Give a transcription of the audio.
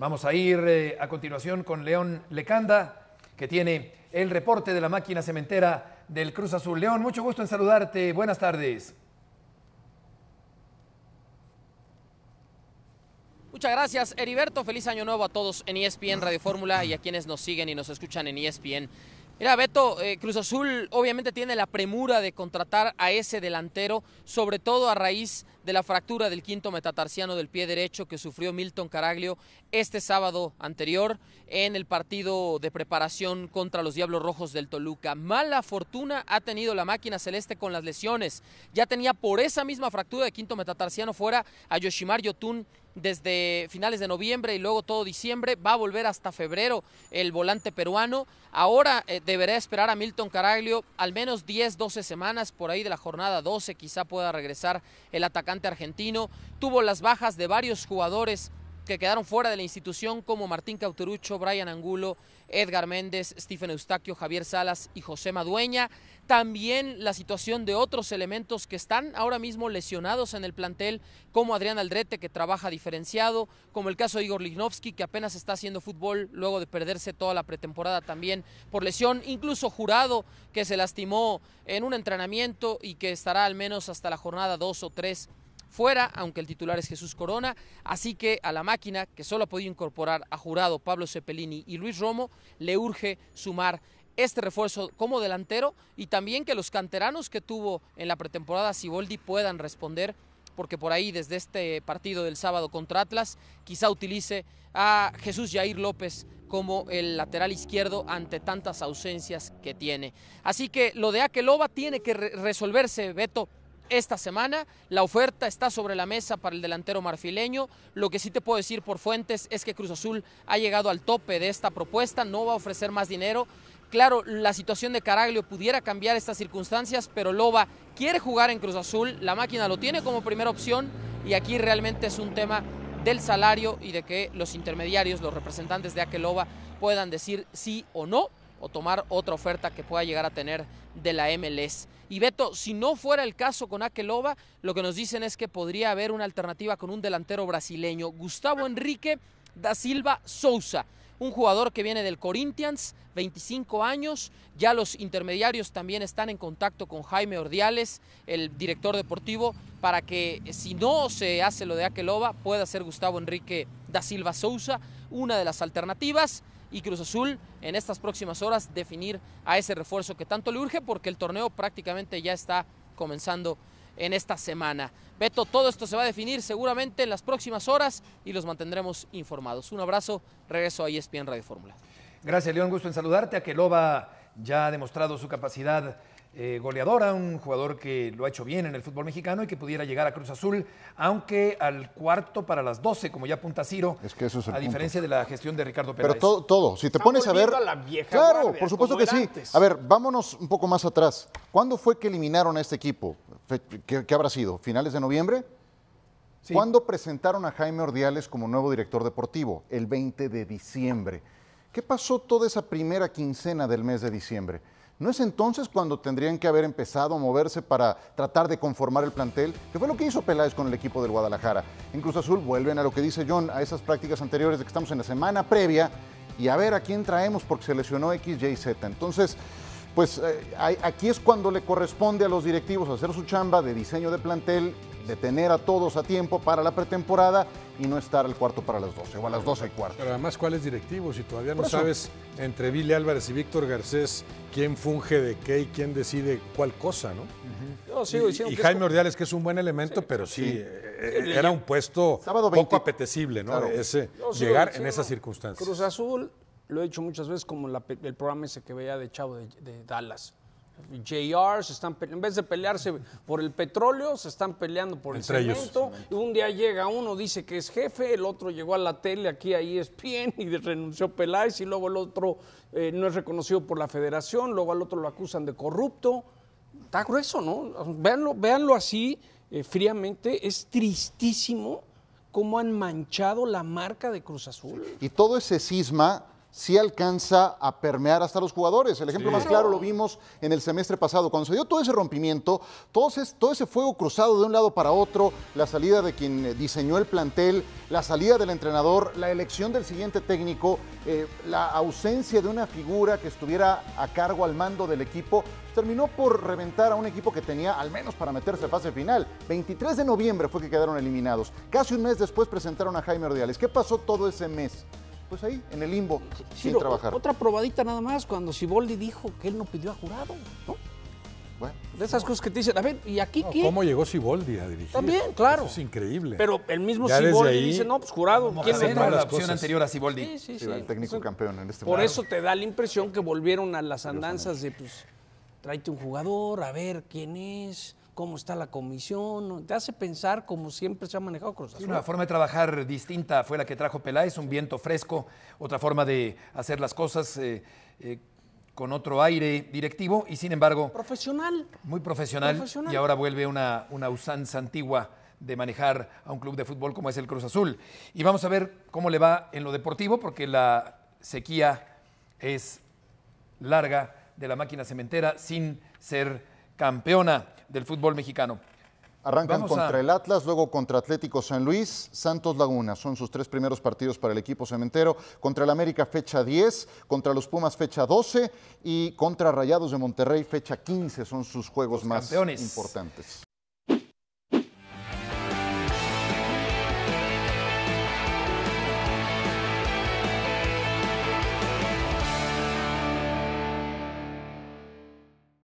Vamos a ir eh, a continuación con León Lecanda, que tiene el reporte de la máquina cementera del Cruz Azul. León, mucho gusto en saludarte. Buenas tardes. Muchas gracias, Heriberto. Feliz año nuevo a todos en ESPN Radio Fórmula y a quienes nos siguen y nos escuchan en ESPN Mira, Beto, eh, Cruz Azul obviamente tiene la premura de contratar a ese delantero, sobre todo a raíz de la fractura del quinto metatarsiano del pie derecho que sufrió Milton Caraglio este sábado anterior en el partido de preparación contra los Diablos Rojos del Toluca. Mala fortuna ha tenido la máquina celeste con las lesiones. Ya tenía por esa misma fractura de quinto metatarsiano fuera a Yoshimar Yotun desde finales de noviembre y luego todo diciembre, va a volver hasta febrero el volante peruano. Ahora eh, deberá esperar a Milton Caraglio al menos 10, 12 semanas, por ahí de la jornada 12 quizá pueda regresar el atacante argentino. Tuvo las bajas de varios jugadores que quedaron fuera de la institución como Martín Cauterucho, Brian Angulo, Edgar Méndez, Stephen Eustaquio, Javier Salas y José Madueña. También la situación de otros elementos que están ahora mismo lesionados en el plantel, como Adrián Aldrete, que trabaja diferenciado, como el caso de Igor Lignovsky, que apenas está haciendo fútbol luego de perderse toda la pretemporada también por lesión, incluso Jurado, que se lastimó en un entrenamiento y que estará al menos hasta la jornada 2 o 3 fuera, aunque el titular es Jesús Corona. Así que a la máquina, que solo ha podido incorporar a jurado Pablo Cepelini y Luis Romo, le urge sumar este refuerzo como delantero y también que los canteranos que tuvo en la pretemporada Siboldi puedan responder porque por ahí desde este partido del sábado contra Atlas quizá utilice a Jesús Jair López como el lateral izquierdo ante tantas ausencias que tiene. Así que lo de Akeloba tiene que resolverse, Beto, esta semana. La oferta está sobre la mesa para el delantero marfileño. Lo que sí te puedo decir por fuentes es que Cruz Azul ha llegado al tope de esta propuesta, no va a ofrecer más dinero. Claro, la situación de Caraglio pudiera cambiar estas circunstancias, pero Loba quiere jugar en Cruz Azul, la máquina lo tiene como primera opción y aquí realmente es un tema del salario y de que los intermediarios, los representantes de Loba, puedan decir sí o no o tomar otra oferta que pueda llegar a tener de la MLS. Y Beto, si no fuera el caso con Akeloba, lo que nos dicen es que podría haber una alternativa con un delantero brasileño, Gustavo Enrique da Silva Sousa un jugador que viene del Corinthians, 25 años. Ya los intermediarios también están en contacto con Jaime Ordiales, el director deportivo, para que eh, si no se hace lo de Akeloba, pueda ser Gustavo Enrique da Silva Sousa, una de las alternativas y Cruz Azul en estas próximas horas definir a ese refuerzo que tanto le urge porque el torneo prácticamente ya está comenzando en esta semana. Beto, todo esto se va a definir seguramente en las próximas horas y los mantendremos informados. Un abrazo, regreso a ESPN Radio Fórmula. Gracias, León, gusto en saludarte. A que Aqueloba ya ha demostrado su capacidad eh, goleadora, un jugador que lo ha hecho bien en el fútbol mexicano y que pudiera llegar a Cruz Azul, aunque al cuarto para las 12, como ya apunta Ciro, es que eso es a diferencia de la gestión de Ricardo Pérez. Pero todo, todo, si te pones a ver... claro, por supuesto que sí. A ver, vámonos un poco más atrás. ¿Cuándo fue que eliminaron a este equipo? ¿Qué, habrá sido? ¿Finales de noviembre? ¿Cuándo presentaron a Jaime Ordiales como nuevo director deportivo? El 20 de diciembre. ¿Qué pasó toda esa primera quincena del mes de diciembre? ¿No es entonces cuando tendrían que haber empezado a moverse para tratar de conformar el plantel? Que fue lo que hizo Peláez con el equipo del Guadalajara. En Cruz Azul vuelven a lo que dice John, a esas prácticas anteriores de que estamos en la semana previa y a ver a quién traemos porque se lesionó X, Y, Z. Entonces, pues eh, aquí es cuando le corresponde a los directivos hacer su chamba de diseño de plantel de tener a todos a tiempo para la pretemporada y no estar al cuarto para las 12 o a las 12 y cuarto. Pero además, ¿cuál es directivo? Si todavía no sabes entre Billy Álvarez y Víctor Garcés quién funge de qué y quién decide cuál cosa, ¿no? y, Jaime Ordiales, que es un buen elemento, pero sí, eh, eh, era un puesto poco apetecible, ¿no? llegar en esas circunstancias. Cruz Azul, lo he dicho muchas veces, como el programa ese que veía de Chavo de Dallas JR, se están en vez de pelearse por el petróleo, se están peleando por el cemento. Un día llega uno, dice que es jefe, el otro llegó a la tele, aquí ahí es bien y renunció Peláez, y luego el otro eh, no es reconocido por la federación, luego al otro lo acusan de corrupto. Está grueso, ¿no? Véanlo, véanlo así, eh, fríamente, es tristísimo cómo han manchado la marca de Cruz Azul. Y todo ese cisma si alcanza a permear hasta los jugadores. El ejemplo más claro lo vimos en el semestre pasado, cuando se dio todo ese rompimiento, todo ese, fuego cruzado de un lado para otro, la salida de quien diseñó el plantel, la salida del entrenador, la elección del siguiente técnico, eh, la ausencia de una figura que estuviera a cargo al mando del equipo, terminó por reventar a un equipo que tenía al menos para meterse a fase final. 23 de noviembre fue que quedaron eliminados. Casi un mes después presentaron a Jaime Ordiales. ¿Qué pasó todo ese mes? pues ahí, en el limbo, sin trabajar. Otra probadita nada más, cuando Siboldi dijo que él no pidió a jurado, ¿no? Bueno, de esas cosas que te dicen, a ver, ¿y aquí qué? ¿Cómo llegó Siboldi a dirigir? También, claro. es increíble. Pero el mismo Siboldi dice, no, pues jurado. ¿Quién era? la opción anterior a Siboldi? Sí, sí, sí. El técnico campeón en este Por eso te da la impresión que volvieron a las andanzas de, pues, tráete un jugador, a ver quién es cómo está la comisión, te hace pensar cómo siempre se ha manejado Cruz Azul. una forma de trabajar distinta fue la que trajo Peláez, un viento fresco, otra forma de hacer las cosas eh, eh, con otro aire directivo y sin embargo... Profesional. Muy profesional. profesional. Y ahora vuelve una, una usanza antigua de manejar a un club de fútbol como es el Cruz Azul. Y vamos a ver cómo le va en lo deportivo, porque la sequía es larga de la máquina cementera sin ser campeona del fútbol mexicano. Arrancan contra el Atlas, luego contra Atlético San Luis, Santos Laguna. Son sus tres primeros partidos para el equipo cementero. Contra el América, fecha 10. Contra los Pumas, fecha 12. Y contra Rayados de Monterrey, fecha 15. Son sus juegos más importantes.